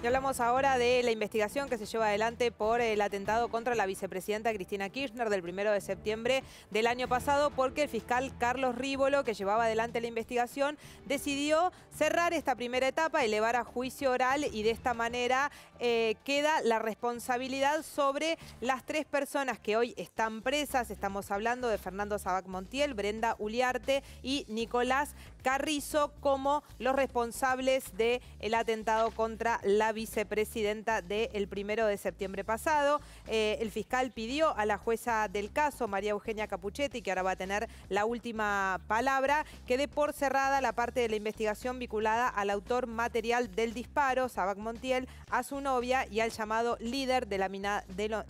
Y hablamos ahora de la investigación que se lleva adelante por el atentado contra la vicepresidenta Cristina Kirchner del primero de septiembre del año pasado, porque el fiscal Carlos Rívolo, que llevaba adelante la investigación, decidió cerrar esta primera etapa, elevar a juicio oral y de esta manera eh, queda la responsabilidad sobre las tres personas que hoy están presas. Estamos hablando de Fernando Sabac Montiel, Brenda Uliarte y Nicolás Carrizo como los responsables del atentado contra la vicepresidenta del primero de septiembre pasado. Eh, el fiscal pidió a la jueza del caso, María Eugenia Capuchetti, que ahora va a tener la última palabra, que dé por cerrada la parte de la investigación vinculada al autor material del disparo, Sabac Montiel, a su novia y al llamado líder de la mina,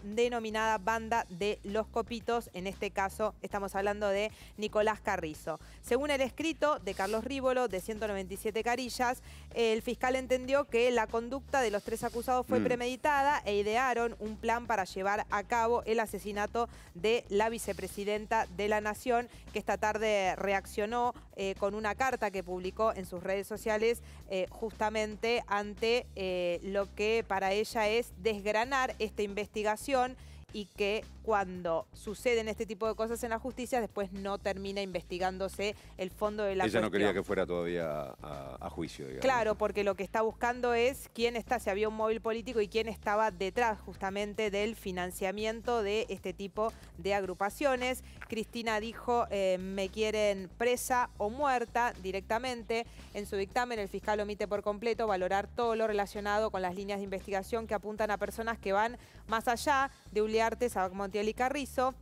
denominada banda de los copitos. En este caso estamos hablando de Nicolás Carrizo. Según el escrito de Carlos Rívolo, de 197 carillas, el fiscal entendió que la conducta de los tres acusados fue mm. premeditada e idearon un plan para llevar a cabo el asesinato de la vicepresidenta de la Nación, que esta tarde reaccionó eh, con una carta que publicó en sus redes sociales eh, justamente ante eh, lo que para ella es desgranar esta investigación y que cuando suceden este tipo de cosas en la justicia, después no termina investigándose el fondo de la Ella no quería que fuera todavía a, juicio, digamos. Claro, porque lo que está buscando es quién está, si había un móvil político y quién estaba detrás justamente del financiamiento de este tipo de agrupaciones. Cristina dijo, eh, me quieren presa o muerta directamente. En su dictamen el fiscal omite por completo valorar todo lo relacionado con las líneas de investigación que apuntan a personas que van más allá de Uliarte a Montiel y Carrizo.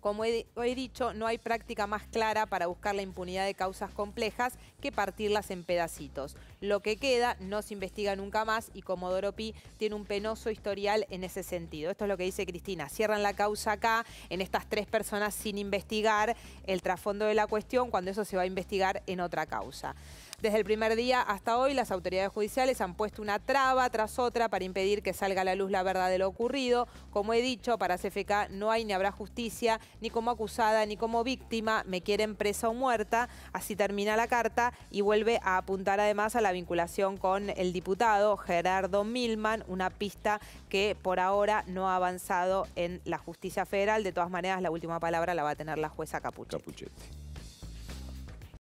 Como he, he, dicho, no hay práctica más clara para buscar la impunidad de causas complejas que partirlas en pedacitos. Lo que queda no se investiga nunca más y Comodoro Pi tiene un penoso historial en ese sentido. Esto es lo que dice Cristina. Cierran la causa acá, en estas tres personas sin investigar el trasfondo de la cuestión, cuando eso se va a investigar en otra causa. Desde el primer día hasta hoy, las autoridades judiciales han puesto una traba tras otra para impedir que salga a la luz la verdad de lo ocurrido. Como he dicho, para CFK no hay ni habrá justicia, ni como acusada, ni como víctima. Me quieren presa o muerta. Así termina la carta y vuelve a apuntar además a la vinculación con el diputado Gerardo Milman, una pista que por ahora no ha avanzado en la justicia federal. De todas maneras, la última palabra la va a tener la jueza Capuchetti. Capuchetti.